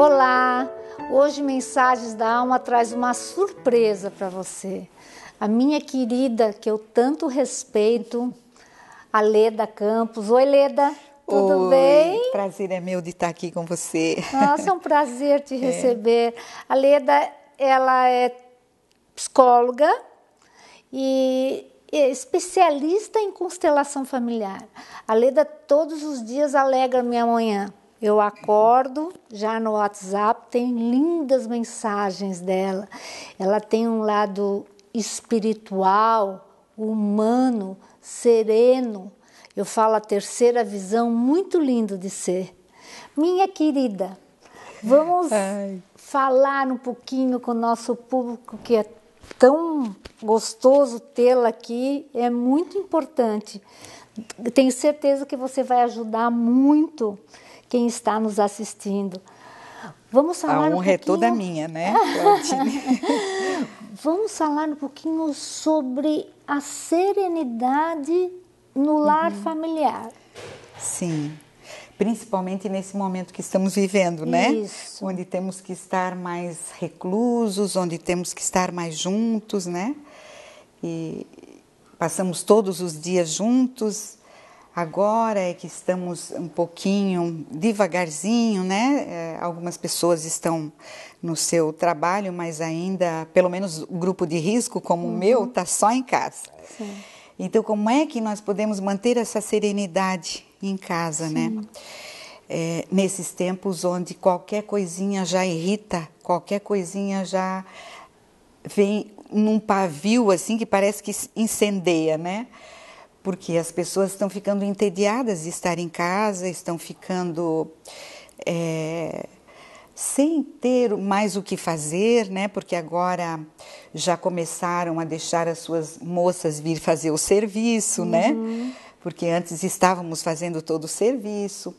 Olá! Hoje Mensagens da Alma traz uma surpresa para você. A minha querida, que eu tanto respeito, a Leda Campos. Oi, Leda! Tudo Oi, bem? Prazer é meu de estar aqui com você. Nossa, é um prazer te é. receber. É. A Leda, ela é psicóloga e é especialista em constelação familiar. A Leda todos os dias alegra minha manhã. Eu acordo, já no WhatsApp tem lindas mensagens dela. Ela tem um lado espiritual, humano, sereno. Eu falo a terceira visão muito lindo de ser. Minha querida, vamos Ai. falar um pouquinho com o nosso público que é tão gostoso tê-la aqui, é muito importante. Tenho certeza que você vai ajudar muito quem está nos assistindo. Vamos falar A honra um pouquinho... é toda minha, né? Vamos falar um pouquinho sobre a serenidade no lar uhum. familiar. Sim. Principalmente nesse momento que estamos vivendo, né? Isso. Onde temos que estar mais reclusos, onde temos que estar mais juntos, né? E passamos todos os dias juntos Agora é que estamos um pouquinho devagarzinho, né? É, algumas pessoas estão no seu trabalho, mas ainda, pelo menos o grupo de risco, como uhum. o meu, está uhum. só em casa. Sim. Então, como é que nós podemos manter essa serenidade em casa, né? Sim. né? É, nesses tempos onde qualquer coisinha já irrita, qualquer coisinha já vem num pavio assim que parece que incendeia, né? porque as pessoas estão ficando entediadas de estar em casa, estão ficando é, sem ter mais o que fazer, né? Porque agora já começaram a deixar as suas moças vir fazer o serviço, né? uhum. né? Porque antes estávamos fazendo todo o serviço.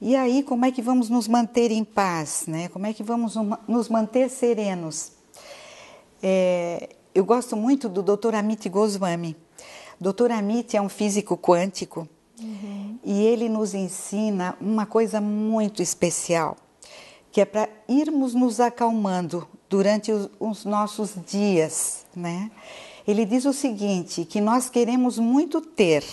E aí, como é que vamos nos manter em paz, né? Como é que vamos nos manter serenos? É, eu gosto muito do Dr. Amit Goswami Dr. Amit é um físico quântico uhum. e ele nos ensina uma coisa muito especial, que é para irmos nos acalmando durante os, os nossos dias, né? Ele diz o seguinte, que nós queremos muito ter,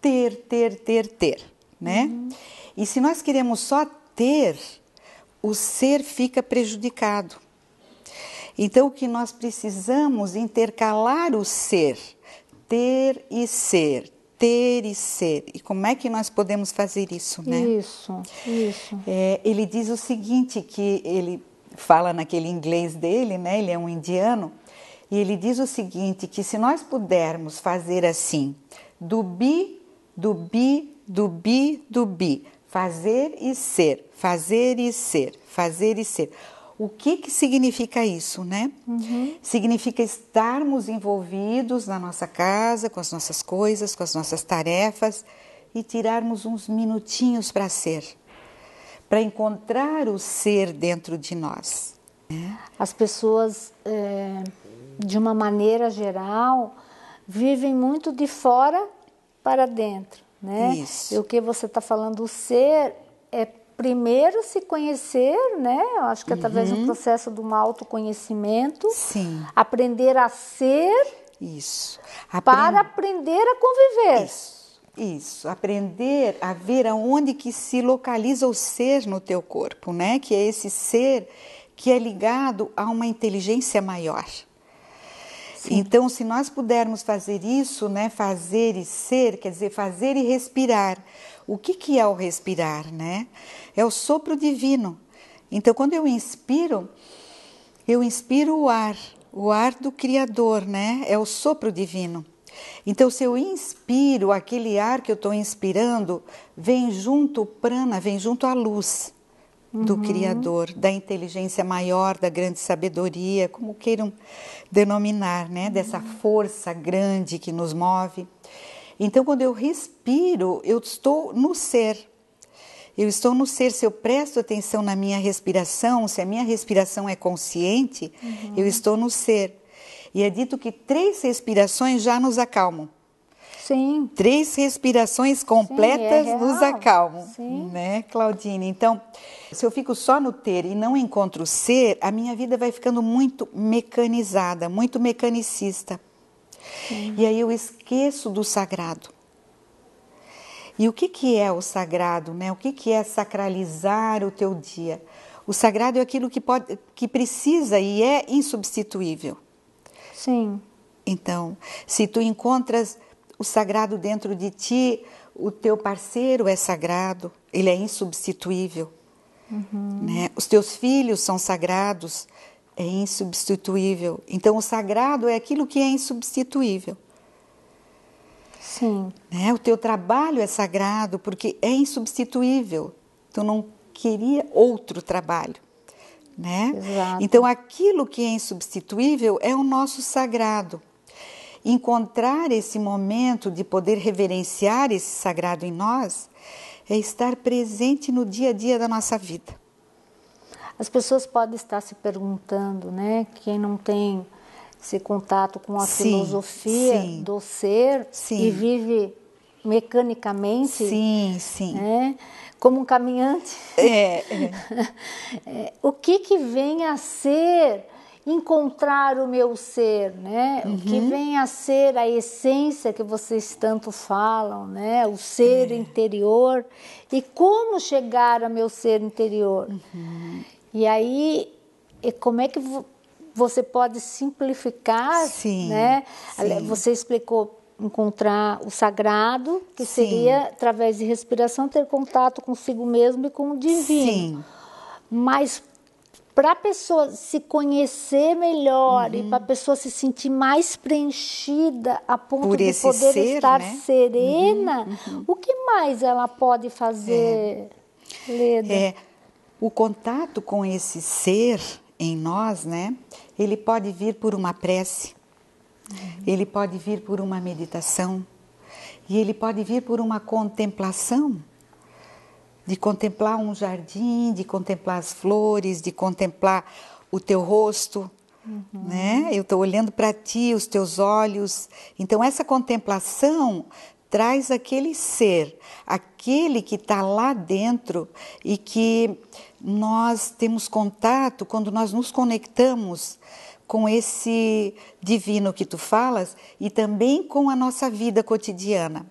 ter, ter, ter, ter, né? Uhum. E se nós queremos só ter, o ser fica prejudicado. Então, o que nós precisamos intercalar o ser ter e ser, ter e ser. E como é que nós podemos fazer isso, né? Isso, isso. É, ele diz o seguinte, que ele fala naquele inglês dele, né? Ele é um indiano. E ele diz o seguinte, que se nós pudermos fazer assim, do bi, do bi, do bi, do bi, fazer e ser, fazer e ser, fazer e ser. O que, que significa isso, né? Uhum. Significa estarmos envolvidos na nossa casa, com as nossas coisas, com as nossas tarefas e tirarmos uns minutinhos para ser, para encontrar o ser dentro de nós. Né? As pessoas, é, de uma maneira geral, vivem muito de fora para dentro, né? Isso. E o que você está falando, o ser é primeiro se conhecer, né? Eu acho que é uhum. através do processo de um autoconhecimento. Sim. Aprender a ser. Isso. Para aprender a conviver. Isso. Isso, aprender a ver aonde que se localiza o ser no teu corpo, né? Que é esse ser que é ligado a uma inteligência maior. Sim. Então, se nós pudermos fazer isso, né, fazer e ser, quer dizer, fazer e respirar, o que, que é o respirar, né? É o sopro divino. Então, quando eu inspiro, eu inspiro o ar, o ar do Criador, né? É o sopro divino. Então, se eu inspiro, aquele ar que eu estou inspirando vem junto o prana, vem junto a luz do uhum. Criador, da inteligência maior, da grande sabedoria, como queiram denominar, né? Dessa uhum. força grande que nos move. Então, quando eu respiro, eu estou no ser. Eu estou no ser. Se eu presto atenção na minha respiração, se a minha respiração é consciente, uhum. eu estou no ser. E é dito que três respirações já nos acalmam. Sim. Três respirações completas Sim, é nos acalmam, Sim. né, Claudine? Então, se eu fico só no ter e não encontro o ser, a minha vida vai ficando muito mecanizada, muito mecanicista. E aí eu esqueço do sagrado. E o que, que é o sagrado, né? O que, que é sacralizar o teu dia? O sagrado é aquilo que pode, que precisa e é insubstituível. Sim. Então, se tu encontras o sagrado dentro de ti, o teu parceiro é sagrado, ele é insubstituível. Uhum. Né? Os teus filhos são sagrados, é insubstituível. Então, o sagrado é aquilo que é insubstituível. Sim. Né? O teu trabalho é sagrado porque é insubstituível. Tu não queria outro trabalho. Né? Exato. Então, aquilo que é insubstituível é o nosso sagrado. Encontrar esse momento de poder reverenciar esse sagrado em nós é estar presente no dia a dia da nossa vida. As pessoas podem estar se perguntando, né? Quem não tem esse contato com a sim, filosofia sim, do ser sim. e vive mecanicamente, sim, sim, né? como um caminhante. É, é. é o que que vem a ser encontrar o meu ser, né? Uhum. O que uhum. vem a ser a essência que vocês tanto falam, né? O ser é. interior e como chegar ao meu ser interior. Uhum. E aí, como é que você pode simplificar, sim, né? Sim. Você explicou encontrar o sagrado, que sim. seria através de respiração ter contato consigo mesmo e com o divino. Sim. Mas para a pessoa se conhecer melhor uhum. e para a pessoa se sentir mais preenchida a ponto Por de poder ser, estar né? serena, uhum, uhum. o que mais ela pode fazer, é. Leda? É o contato com esse ser em nós, né? Ele pode vir por uma prece, uhum. ele pode vir por uma meditação e ele pode vir por uma contemplação de contemplar um jardim, de contemplar as flores, de contemplar o teu rosto, uhum. né? Eu estou olhando para ti, os teus olhos. Então essa contemplação traz aquele ser, aquele que está lá dentro e que nós temos contato quando nós nos conectamos com esse divino que tu falas e também com a nossa vida cotidiana.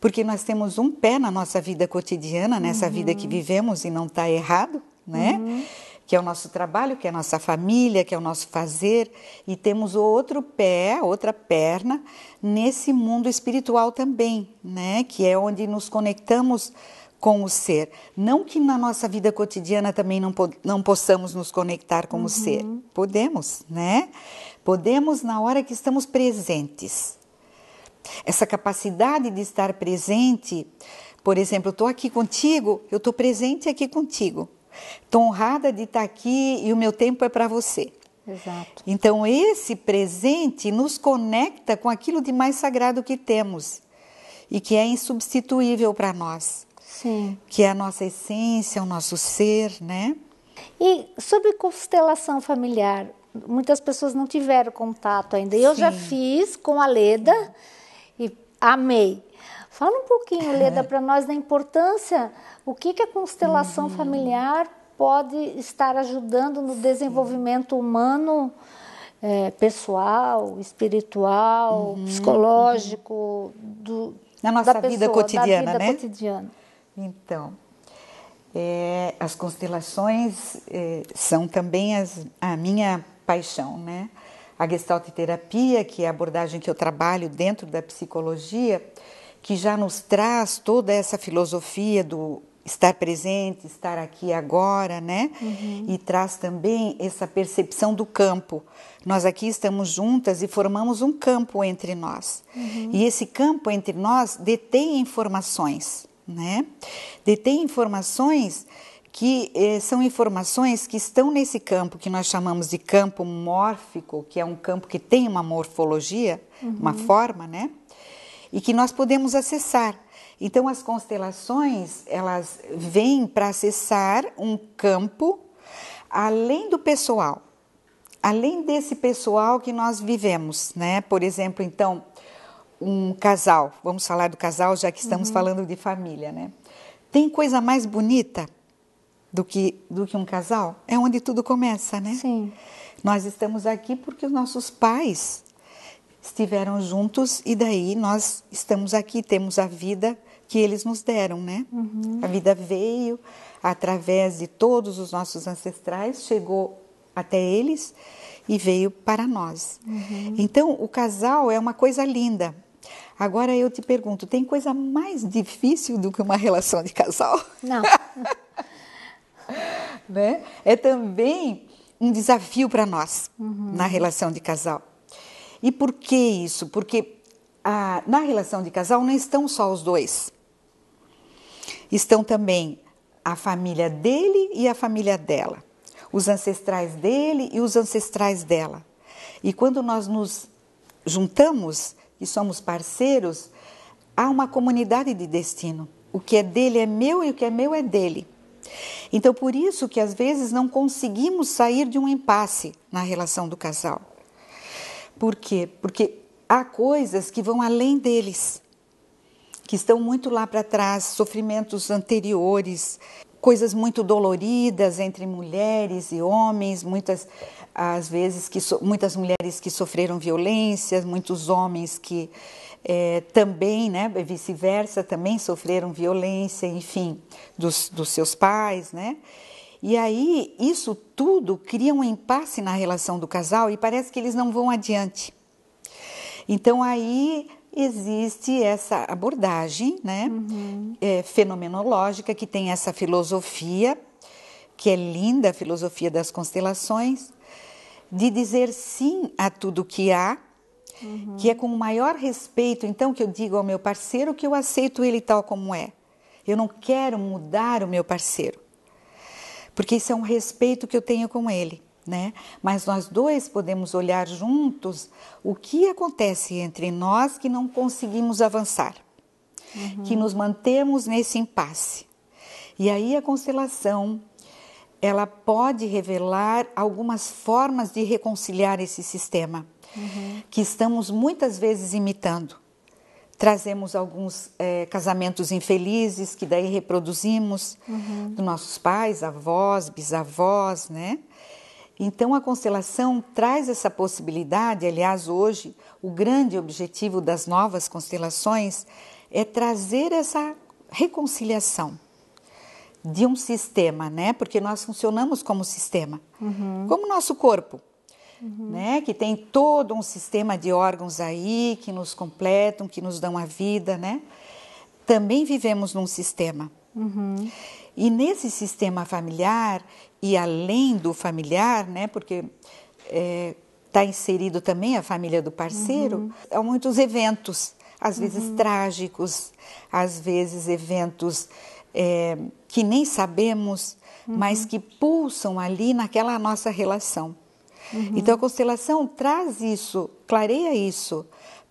Porque nós temos um pé na nossa vida cotidiana, nessa uhum. vida que vivemos e não está errado, né? Uhum. Que é o nosso trabalho, que é a nossa família, que é o nosso fazer, e temos outro pé, outra perna, nesse mundo espiritual também, né? Que é onde nos conectamos com o ser. Não que na nossa vida cotidiana também não, po não possamos nos conectar com uhum. o ser. Podemos, né? Podemos na hora que estamos presentes. Essa capacidade de estar presente, por exemplo, estou aqui contigo, eu estou presente aqui contigo. Estou honrada de estar aqui e o meu tempo é para você. Exato. Então, esse presente nos conecta com aquilo de mais sagrado que temos e que é insubstituível para nós Sim. que é a nossa essência, o nosso ser, né? E sobre constelação familiar, muitas pessoas não tiveram contato ainda. Eu Sim. já fiz com a Leda e amei. Fala um pouquinho, é. Leda, é. para nós da importância, o que, que a constelação uhum. familiar pode estar ajudando no Sim. desenvolvimento humano, é, pessoal, espiritual, uhum. psicológico, do, na nossa pessoa, vida cotidiana, vida né? Cotidiana. Então, é, as constelações é, são também as, a minha paixão, né? A Gestalt terapia, que é a abordagem que eu trabalho dentro da psicologia, que já nos traz toda essa filosofia do estar presente, estar aqui agora, né? Uhum. E traz também essa percepção do campo. Nós aqui estamos juntas e formamos um campo entre nós. Uhum. E esse campo entre nós detém informações né? Detém informações que eh, são informações que estão nesse campo que nós chamamos de campo mórfico, que é um campo que tem uma morfologia, uhum. uma forma, né? E que nós podemos acessar. Então as constelações, elas vêm para acessar um campo além do pessoal. Além desse pessoal que nós vivemos, né? Por exemplo, então, um casal, vamos falar do casal já que estamos uhum. falando de família, né? Tem coisa mais bonita do que, do que um casal? É onde tudo começa, né? Sim. Nós estamos aqui porque os nossos pais estiveram juntos e daí nós estamos aqui, temos a vida que eles nos deram, né? Uhum. A vida veio através de todos os nossos ancestrais, chegou até eles e veio para nós. Uhum. Então, o casal é uma coisa linda, Agora eu te pergunto, tem coisa mais difícil do que uma relação de casal? Não. né? É também um desafio para nós uhum. na relação de casal. E por que isso? Porque a, ah, na relação de casal não estão só os dois. Estão também a família dele e a família dela, os ancestrais dele e os ancestrais dela. E quando nós nos juntamos, e somos parceiros, há uma comunidade de destino. O que é dele é meu e o que é meu é dele. Então, por isso que às vezes não conseguimos sair de um impasse na relação do casal. Por quê? Porque há coisas que vão além deles, que estão muito lá para trás, sofrimentos anteriores, coisas muito doloridas entre mulheres e homens, muitas às vezes que so, muitas mulheres que sofreram violência, muitos homens que é, também, né, vice-versa, também sofreram violência, enfim, dos, dos seus pais, né? E aí isso tudo cria um impasse na relação do casal e parece que eles não vão adiante. Então aí existe essa abordagem, né, uhum. é, fenomenológica que tem essa filosofia que é linda, a filosofia das constelações, de dizer sim a tudo que há, uhum. que é com o maior respeito, então, que eu digo ao meu parceiro que eu aceito ele tal como é. Eu não quero mudar o meu parceiro, porque isso é um respeito que eu tenho com ele. Né? Mas nós dois podemos olhar juntos o que acontece entre nós que não conseguimos avançar, uhum. que nos mantemos nesse impasse. E aí a constelação ela pode revelar algumas formas de reconciliar esse sistema uhum. que estamos muitas vezes imitando. Trazemos alguns é, casamentos infelizes que daí reproduzimos uhum. dos nossos pais, avós, bisavós, né? Então a constelação traz essa possibilidade. Aliás, hoje o grande objetivo das novas constelações é trazer essa reconciliação de um sistema, né? Porque nós funcionamos como sistema, uhum. como nosso corpo, uhum. né? Que tem todo um sistema de órgãos aí que nos completam, que nos dão a vida, né? Também vivemos num sistema. Uhum. E nesse sistema familiar e além do familiar, né? Porque está é, tá inserido também a família do parceiro. Uhum. Há muitos eventos, às vezes uhum. trágicos, às vezes eventos é, que nem sabemos, uhum. mas que pulsam ali naquela nossa relação. Uhum. Então a constelação traz isso, clareia isso.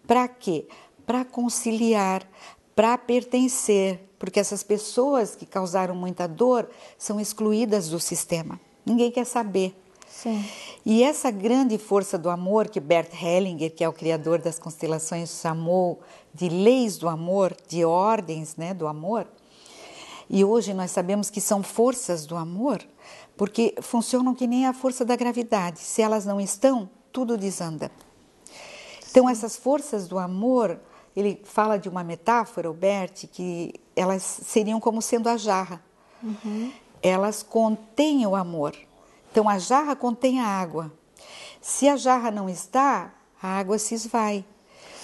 Para quê? Para conciliar, para pertencer, porque essas pessoas que causaram muita dor são excluídas do sistema. Ninguém quer saber. Sim. E essa grande força do amor que Bert Hellinger, que é o criador das constelações, chamou de leis do amor, de ordens, né, do amor, e hoje nós sabemos que são forças do amor, porque funcionam que nem a força da gravidade. Se elas não estão, tudo desanda. Então, essas forças do amor, ele fala de uma metáfora, o Bert, que elas seriam como sendo a jarra. Uhum. Elas contêm o amor. Então, a jarra contém a água. Se a jarra não está, a água se esvai.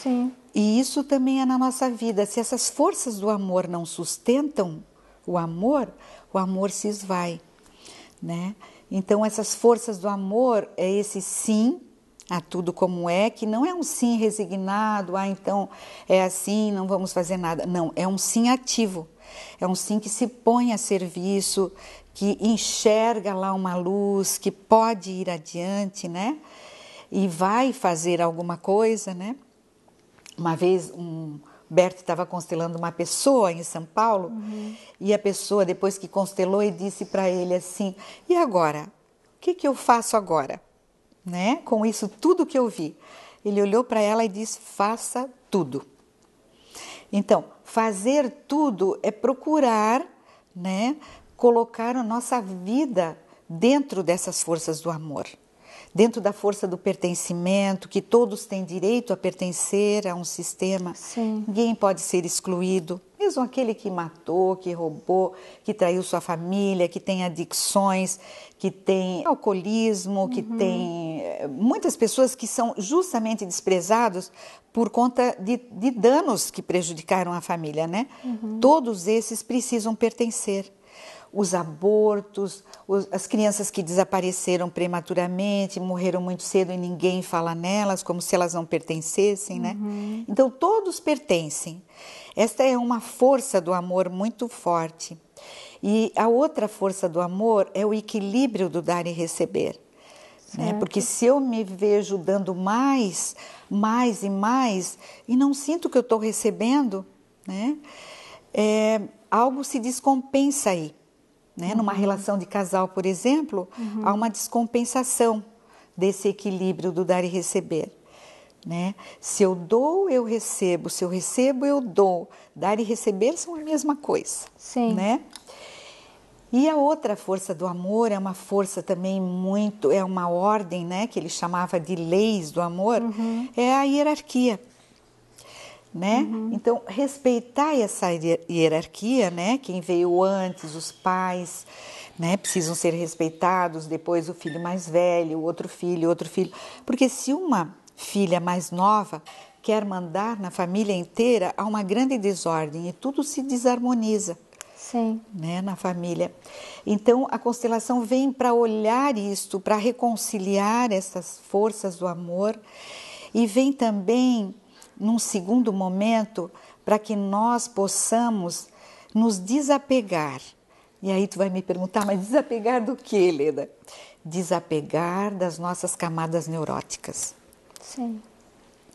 Sim. E isso também é na nossa vida. Se essas forças do amor não sustentam, o amor, o amor se esvai, né? Então essas forças do amor é esse sim a tudo como é, que não é um sim resignado, ah, então é assim, não vamos fazer nada. Não, é um sim ativo. É um sim que se põe a serviço, que enxerga lá uma luz, que pode ir adiante, né? E vai fazer alguma coisa, né? Uma vez um Berto estava constelando uma pessoa em São Paulo uhum. e a pessoa, depois que constelou, e disse para ele assim: E agora? O que, que eu faço agora? Né? Com isso tudo que eu vi. Ele olhou para ela e disse: Faça tudo. Então, fazer tudo é procurar, né, colocar a nossa vida dentro dessas forças do amor dentro da força do pertencimento, que todos têm direito a pertencer a um sistema. Sim. Ninguém pode ser excluído, mesmo aquele que matou, que roubou, que traiu sua família, que tem adicções, que tem alcoolismo, uhum. que tem eh, muitas pessoas que são justamente desprezados por conta de, de danos que prejudicaram a família, né? Uhum. Todos esses precisam pertencer os abortos, os, as crianças que desapareceram prematuramente, morreram muito cedo e ninguém fala nelas, como se elas não pertencessem, né? Uhum. Então todos pertencem. Esta é uma força do amor muito forte. E a outra força do amor é o equilíbrio do dar e receber. Né? Porque se eu me vejo dando mais, mais e mais, e não sinto que eu estou recebendo, né? É, algo se descompensa aí. Né? Uhum. Numa relação de casal, por exemplo, uhum. há uma descompensação desse equilíbrio do dar e receber. Né? Se eu dou, eu recebo. Se eu recebo, eu dou. Dar e receber são a mesma coisa. Sim. Né? E a outra força do amor é uma força também muito, é uma ordem, né, que ele chamava de leis do amor, uhum. é a hierarquia né? Uhum. Então, respeitar essa hierarquia, né? Quem veio antes, os pais, né? Precisam ser respeitados, depois o filho mais velho, o outro filho, outro filho. Porque se uma filha mais nova quer mandar na família inteira, há uma grande desordem e tudo se desarmoniza. Sim. Né, na família. Então, a constelação vem para olhar isto, para reconciliar essas forças do amor e vem também num segundo momento para que nós possamos nos desapegar. E aí tu vai me perguntar, mas desapegar do que, Helena? Desapegar das nossas camadas neuróticas. Sim.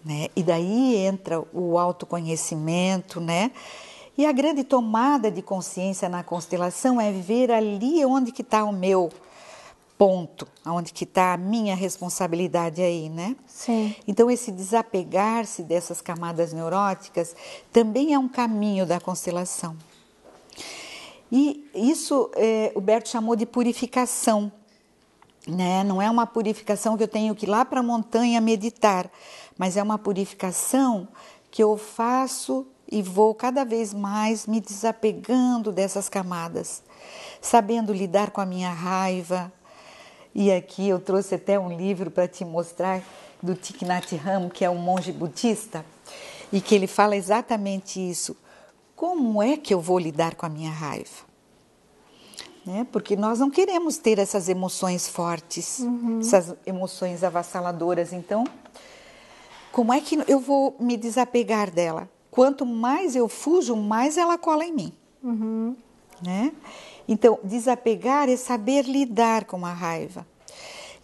Né? E daí entra o autoconhecimento, né? E a grande tomada de consciência na constelação é ver ali onde que está o meu, ponto aonde que está a minha responsabilidade aí, né? Sim. Então esse desapegar-se dessas camadas neuróticas também é um caminho da constelação. E isso é, o Berto chamou de purificação, né? Não é uma purificação que eu tenho que ir lá para a montanha meditar, mas é uma purificação que eu faço e vou cada vez mais me desapegando dessas camadas, sabendo lidar com a minha raiva, e aqui eu trouxe até um livro para te mostrar do Thich Nhat Hanh, que é um monge budista, e que ele fala exatamente isso. Como é que eu vou lidar com a minha raiva? Né? Porque nós não queremos ter essas emoções fortes, uhum. essas emoções avassaladoras. Então, como é que eu vou me desapegar dela? Quanto mais eu fujo, mais ela cola em mim. Uhum. Né? Então, desapegar é saber lidar com a raiva.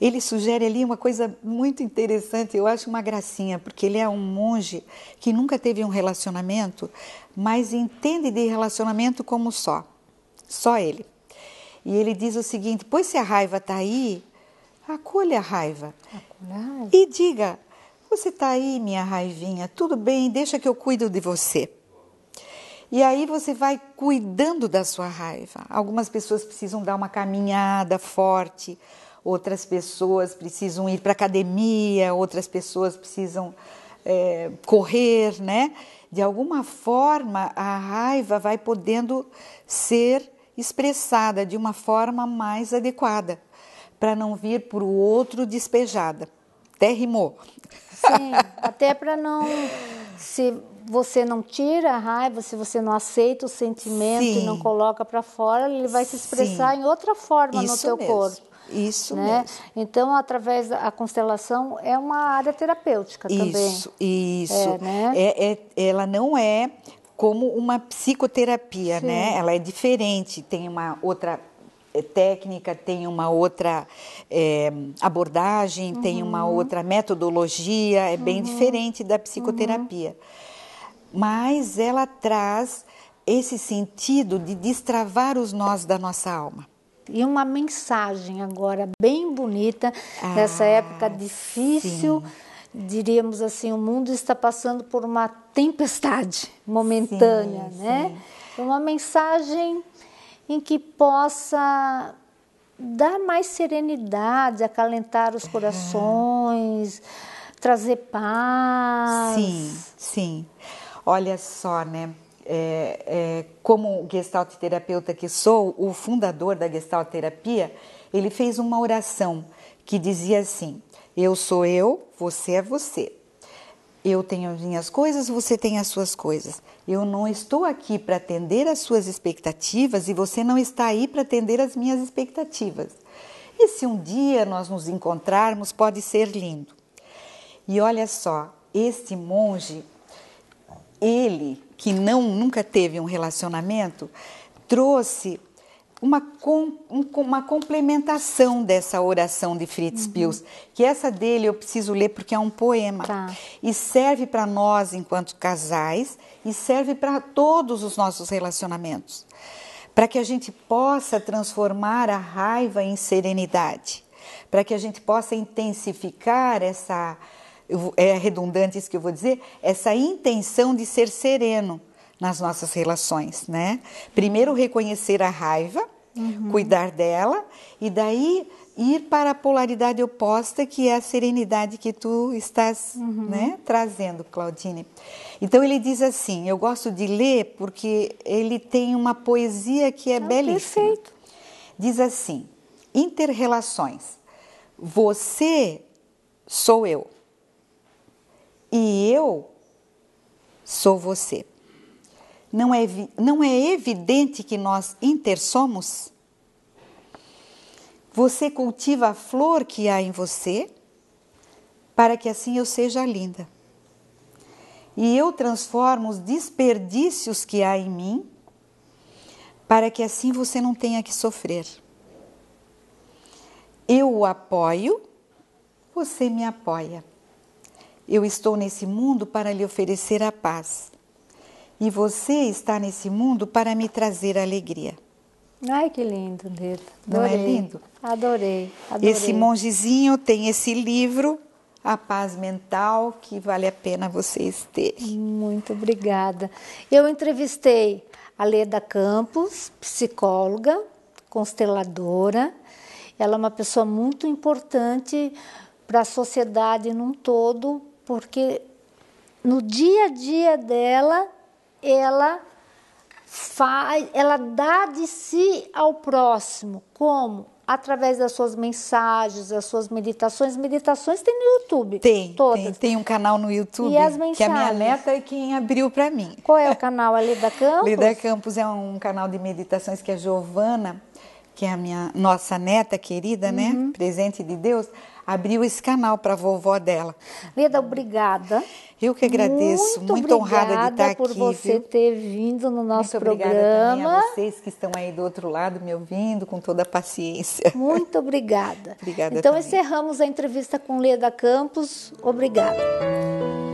Ele sugere ali uma coisa muito interessante, eu acho uma gracinha, porque ele é um monge que nunca teve um relacionamento, mas entende de relacionamento como só, só ele. E ele diz o seguinte: pois se a raiva está aí, acolha a raiva. Acolha E diga: você está aí, minha raivinha, tudo bem, deixa que eu cuido de você. E aí você vai cuidando da sua raiva. Algumas pessoas precisam dar uma caminhada forte, outras pessoas precisam ir para academia, outras pessoas precisam é, correr, né? De alguma forma a raiva vai podendo ser expressada de uma forma mais adequada, para não vir para o outro despejada. Até rimou. Sim, até para não se você não tira a raiva, se você não aceita o sentimento Sim. e não coloca para fora, ele vai se expressar Sim. em outra forma Isso no teu mesmo. corpo. Isso né? mesmo. Então, através da constelação, é uma área terapêutica isso, também. Isso, isso. É, né? é, é, ela não é como uma psicoterapia, Sim. né? Ela é diferente, tem uma outra eh, técnica, tem uma outra é, abordagem, uhum. tem uma uhum. outra metodologia, é uhum. bem diferente da psicoterapia. Uhum mas ela traz esse sentido de destravar os nós da nossa alma. E uma mensagem agora bem bonita ah, nessa época difícil. Sim diríamos assim, o mundo está passando por uma tempestade momentânea, sim, né? Sim. Uma mensagem em que possa dar mais serenidade, acalentar os é. corações, uhum. trazer paz. Sim, sim. Olha só, né? É, é, como gestalt terapeuta que sou, o fundador da gestalt terapia, ele fez uma oração que dizia assim: Eu sou eu, você é você. Eu tenho as minhas coisas, você tem as suas coisas. Eu não estou aqui para atender as suas expectativas e você não está aí para atender as minhas expectativas. E se um dia nós nos encontrarmos, pode ser lindo. E olha só, este monge ele, que não nunca teve um relacionamento, trouxe uma, com, uma complementação dessa oração de Fritz uhum. Pils, que essa dele eu preciso ler porque é um poema. Tá. E serve para nós enquanto casais e serve para todos os nossos relacionamentos. Para que a gente possa transformar a raiva em serenidade, para que a gente possa intensificar essa é redundante isso que eu vou dizer, essa intenção de ser sereno nas nossas relações, né? Primeiro reconhecer a raiva, uhum. cuidar dela e daí ir para a polaridade oposta, que é a serenidade que tu estás uhum. né, trazendo, Claudine. Então ele diz assim: eu gosto de ler porque ele tem uma poesia que é ah, belíssima. Perfeito. Diz assim: interrelações. Você sou eu e eu sou você. Não é, não é evidente que nós intersomos? Você cultiva a flor que há em você para que assim eu seja linda. E eu transformo os desperdícios que há em mim para que assim você não tenha que sofrer. Eu o apoio, você me apoia. Eu estou nesse mundo para lhe oferecer a paz. E você está nesse mundo para me trazer alegria. Ai, que lindo, Deda. Não é lindo? Adorei, adorei. Esse mongezinho tem esse livro, A Paz Mental, que vale a pena vocês terem. Muito obrigada. Eu entrevistei a Leda Campos, psicóloga, consteladora. Ela é uma pessoa muito importante para a sociedade num todo, porque no dia a dia dela, ela faz, ela dá de si ao próximo, como através das suas mensagens, das suas meditações. Meditações tem no YouTube. Tem, todas. tem, tem um canal no YouTube e as mensagens? que a minha neta é quem abriu para mim. Qual é o canal ali da Campos? Lida Campos é um canal de meditações que a Giovana, que é a minha nossa neta querida, né? uhum. né, presente de Deus, abriu esse canal para a vovó dela. Leda, obrigada. Eu que agradeço, muito, muito honrada de estar tá aqui. obrigada por você viu? ter vindo no nosso muito programa. Obrigada também a vocês que estão aí do outro lado me ouvindo com toda a paciência. Muito obrigada. obrigada. Então também. encerramos a entrevista com Leda Campos. Obrigada.